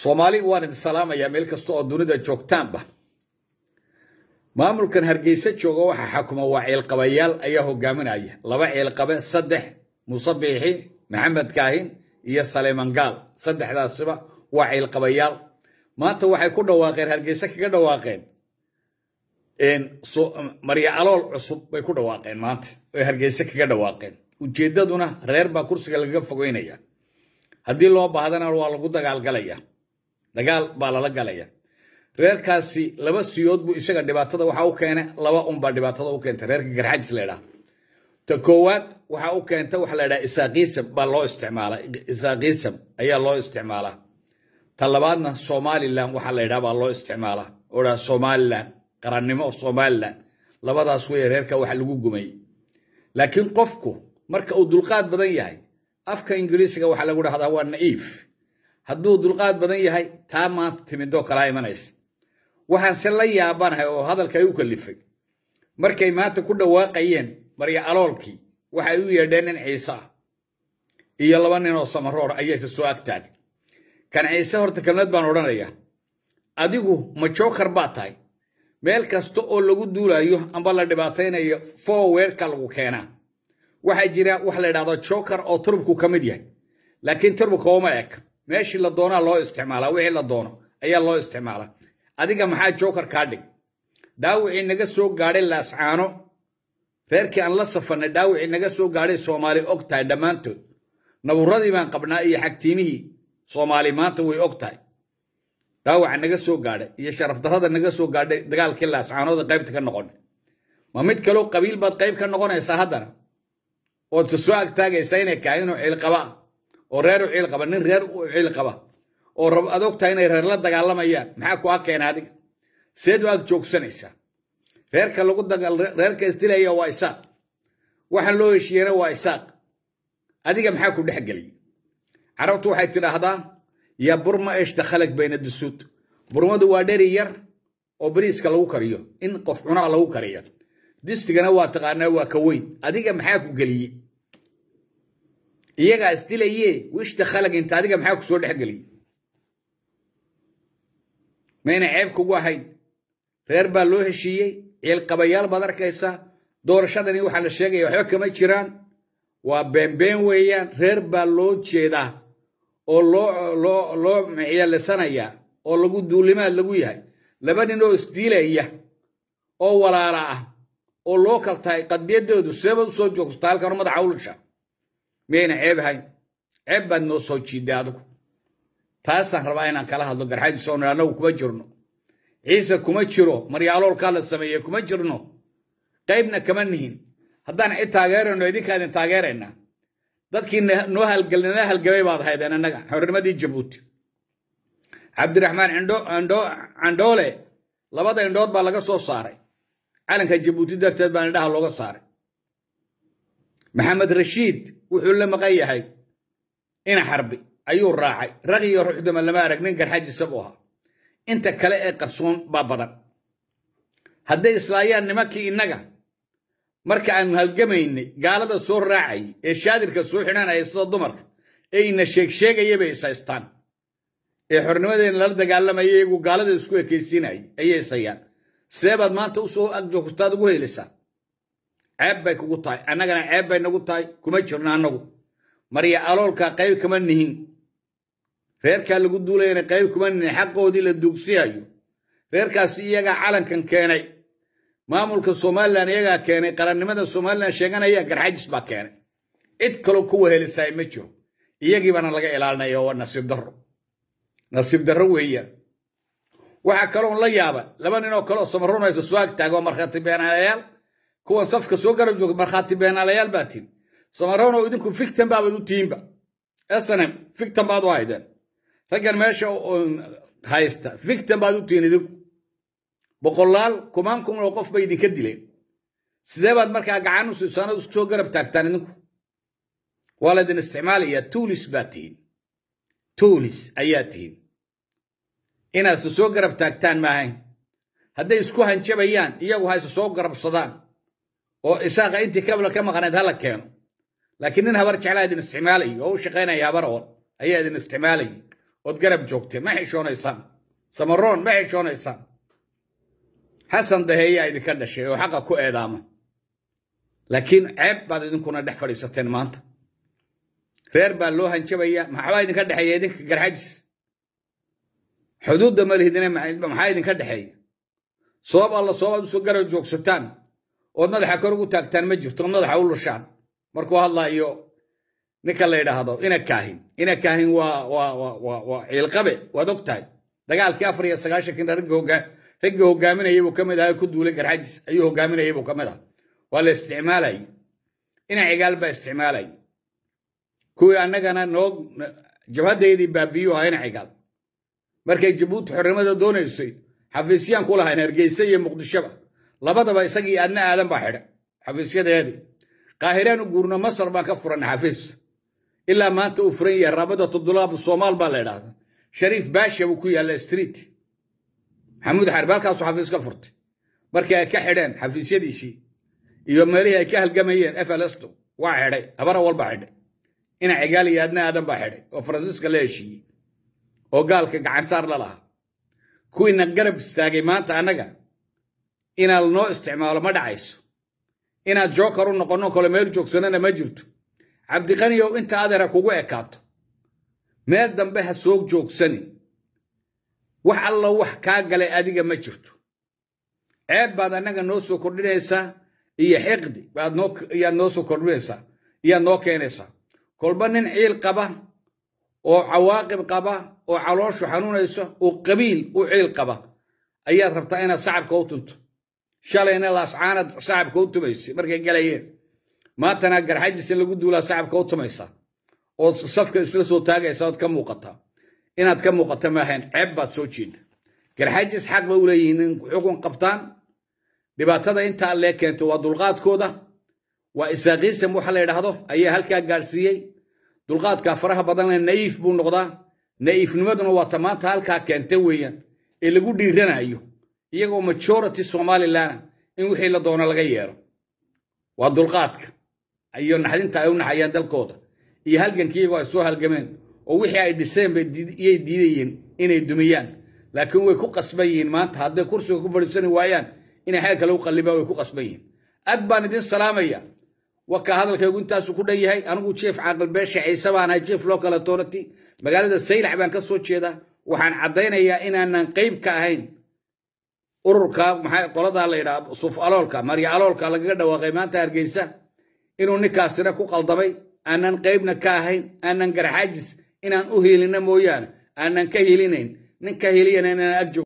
soomaali waan idin salaamayaa meel kasta oo dunida joogtaanba maamulkan hargeysa jooga waxaa xakuma waa ciilqabayaal ayaa hogaaminaya laba ciilqabe saddex muuse biixi maxamed kaahin iyo saleyman gaal saddexdaasiba waa ciilqabayaal maanta waxay ku dhawaaqeen hargeyse kaga dhawaaqeen marya alool cusub bay ku dhawaaqeen maanta oy hargeyse kaga dhawaaqeen ujeeddaduna reer baa kursiga lagaga fogeynaya haddii loo baahdana waa lagu dagaalgalaya dagaal baa lala galaya reerkaasi laba siyood buu isaga dhibaatada waxa u keena laba unbaa dhibaatada u keenta reerka garxajis la ydhaha ta koowaad waxa u keenta waxa la ydhaha isaaqiisam baa loo isticmaala isaaqiisam ayaa loo isticmaalaa ta labaadna somalilan waxa la ydhaha baa loo isticmaalaa oo dhaha somalilan qarannimo somalilan labadaas weeye reerka wax lagu gumay laakiin qofku marka uu dulqaad badan yahay afka ingiriisiga waxaa lagu dhahdaa waa na'iif hadduu dulqaad badan yahay taa maanta timidoo kalaa imanaysa waxaanse la yaabanahay oo hadalkay u kalifay markay maanta ku dhawaaqayeen marya aloolkii waxay u yeedheen nin ciise ah. iyo laba nin oo samaroor ayayse soo agtaagay kan ciise horta kelmad baan odhanayaa adigu ma jookar baa tahay meel kasta oo lagu duulayo amba la dhibaataynayo fowerka lagu keenaa waxaa jira wax la idhahdo jookar oo turubku ka mid yahay laakiin turubka uma eg meeshii la doonaa loo isticmaalaa wixii la doono ayaa loo isticmaalaa adiga maxaa jokar kaa dhig dhaawicii naga soo gaadhay laascaano reerkii aan la safanay dhaawicii naga soo gaadhay soomaali og tahay dhammaantood naburadii baan qabnaa iyo xagtiimihii soomaali maanta way og tahay dhaawaca naga soo gaadhay iyo sharafdarrada naga soo gaadhay dagaalkii laascaanooda qaybta ka noqonay ma mid kaloo qabiil baad qayb ka noqonaysaa haddana ood sasoo soo agtaagaysaa inay kaagin oo ciilqaba oo reer u qaba nin reer u ciil qaba oo rab adog inay reer la dagaalamayaan maxaa ku akeena adiga seed waad joogsanaysaa reerka lagu reerka isdilaya waa isaaq waxaan loo heshiiyena waa isaaq adiga maxaa ku dhex geliya carabtu waxay tidhaahdaa yaa burma ishdakhalag bayna dusuud burmadu waa dheri yar oo bariiska lagu kariyo in qof cunaa lagu kariya distigana waa taqaanaa waa ka weyn adiga maxaa ku geliye iyagaa isdilaye wishda khalag inta adiga maxaa ku soo dhexgeliyey mayna ceeb kugu ahayn reer baa loo heshiiyey ciilqabayaal baad arkaysa doorashadani waxaa la sheegaya waxba kama jiraan waa beenbeen weeyaan reer baa loo jeedaa oo loo micyalisanayaa oo lagu duulimaad lagu yahay laba nin oo isdiilaya oo walaala ah oo loo kaltahay qadiyadoodu seebaad u soo joogsataa halkan madaxa ulusha miyayna ceeb ahayn ceeb baad noo soo jiidday adigu taasaan rabaa inaan kala hadlo garxadiiso n annagu kuma jirno ciise kuma jiro maryaaloolkaa la sameeyey kuma jirno qaybna kama nihin haddaan cid taageerayno idinkaadin taageeraynaa dadkii noo halgalnala halgamay baad ahaydeen annaga xornimadii jabuuti cabdiraxmaan candhoole labada indhood baa laga soo saaray calanka jabuuti darteed baa indhaha looga saaray maxamed rashiid wuxuu la maqan yahay ina xarbi ayuu raacay ragiyo ruxdama lama arag nin garxaj isagu ahaa inta kale ee qarsoon baa badan hadday islaayaan nimankii innaga marka aanu halgamaynay gaalada soo raacayay ee shaadirka soo xidhanaya sida dumarka ayna sheegsheegayabay ishaystaan ee xornimadeena lala dagaalamaya iyagu gaalada isku ekaysiinaya ayay ishayaan sidee baad maanta usoo agjoogtaad ugu helisaa ceeb bay kugu tahay annagana ceeb bay nagu tahay kuma jirna annagu marya aloolkaa qayb kama nihin reerkaa lagu duulayana qayb kuma nihin xaqoodii la duugsiyayo reerkaasi iyagaa calankan keenay maamulka somalilan iyagaa keenay qarannimada somalilan sheeganaya garxajis baa keenay cid kaloo ku wehelisaay ma jiro iyagiibana laga ilaalinaya waa nasiib daro nasiib darro weeyaan waxaa kaloon la yaaba laba ninoo kaleoo samaroonaysa soo agtaago markhaati beenayayaal kuwan safka soo garab jooga markhaati beenaalayaal baa tihin samaronow idinku fictan baabad u tiinba snm fictan baad u haydeen raggan meesha haysta fictan baad u tihiin idinku boqolaal kumaan kunoo qof bay idinka dileen sidee baad markaa gacan sanad isku soo garab taagtaan idinku waa laydin isticmaalayaa tuulis baad tihiin tuulis ayaa tihiin inaad isu soo garab taagtaan maahayn hadday isku hanjabayaan iyagu ha isu soo garabsadaan او انت كبله كما قناد هلا كان لكن انها برجع على دين استعمالي او شقينا يا برول هي دين استعمالي وتقرب جوكتي ما هي شلون سمرون ما هي شلون حسن ده هي اللي كدشي وحقها كو ادامه لكن عيب بعد ان كنا دح فريستين مانت غير بالله هنشبيه ما حوايد كدحي يدك قرحجس حدود دمال هدنا ما حايد كدحي صوب الله صوب سكر الجوك ستان ood madaxa kor ugu taagtaan ma jirto ood madaxa u lushaan markuu hadlaayo ninka la yidhaahdo ina kaahin ina kaahin waa ciilqabe waad og tahay dagaalkii afar iyo sagaashankina raggii hogaaminayay buu ka mid ahaa ku duulay garxajis ayuu hogaaminayay buu ka mid aha waa la isticmaalayay ina cigaal baa isticmaalayay kuwii annagana noog jabhaddaydii baabiyu ahaa ina cigaal markay jabuuti xornimada doonaysay xafiisyaanku lahayn hargeysa iyo muqdishoba labadaba isagii aadna aadan baa xidha xafiisyadeedii qaahiraan u guurno masar baan ka furan xafiis ilaa maanta uu furan yahay raabada todulaab soomaal baa la idhaahda shariif baasha buu ku yaalla street maxamuud xarib halkaasuu xafiis ka furtay markii ay ka xidheen xafiisyadiisii iyo meelihii ay ka halgamayeen efalesto waa xidhay habara walba xidhay ina cigaal iyo aadna aadan baa xidhay oo faransiiska la heshiiyey oo gaalka gacansaar la lahaa kuwiina garab istaagay maanta annaga inaan noo isticmaalo ma dhacayso inaad jookar u noqonno kale meel joogsannana ma jirto cabdiqaniyow inta adeera kugu ekaato meel dambe ha soo joogsani wax allo wax kaa galay adiga ma jirto ceeb baad annaga noo soo kordhinaysaa iyo xiqdi ayaad noo soo kordhinaysaa iyaad noo keenaysaa kolba nin ciil qaba oo cawaaqib qaba oo calooshu xanuunayso oo qabiil u ciil qaba ayaad rabtaa inaad sacabka u tunto shalayna laascaanad shacabka u tumaysay markay galayeen maantana garxajise lagu duulaa shacabka u tumaysa oo safka isla soo taagaysa ood ka muuqata inaad ka muuqata maahayn ceeb baad soo jeeda garxajis xaq ba u leeyihiin in xukun qabtaan dhibaatada inta allee keentay waa dulqaadkooda waa isaaqiisam waxa la yidhaahdo ayaa halkaa gaadhsiiyey dulqaadka faraha badanle naiif buu noqdaa naiifnimaduna waata maanta halkaa keenta weeyaan ee lagu dhiiranayo iyagoo majority somalilanah in wixii la doono laga yeelo waa dulqaadka iyo naxdinta ay u naxayaan dalkooda iyo halgankii ay soo halgameen oo wixii ay dhiseen bayiyay diidayeen inay dumiyaan laakiin way ku qasban yihiin maanta hadday kursiga ku fadhiisani waayaan inay xaga kale u way ku qasban yihiin aad baan idin salaamaya wakaa hadalkaygu intaasu ku dhan yahay anigu jief caaqilbeesha ciise baan ahay jief local authority magaalada saylax baan ka soo jeedaa waxaan caddaynayaa inaanan qayb ka ahayn ururka maxaa qoladaa la yidhaha suf aloolka marya aloolka lagaga dhawaaqay maanta hargeysa inuu ninkaasina ku qaldamay aanan qaybna ka ahayn aanan garxaajis inaan u hiilina mooyaane aanan ka hilinayn nin ka hiiliyana inaan agjog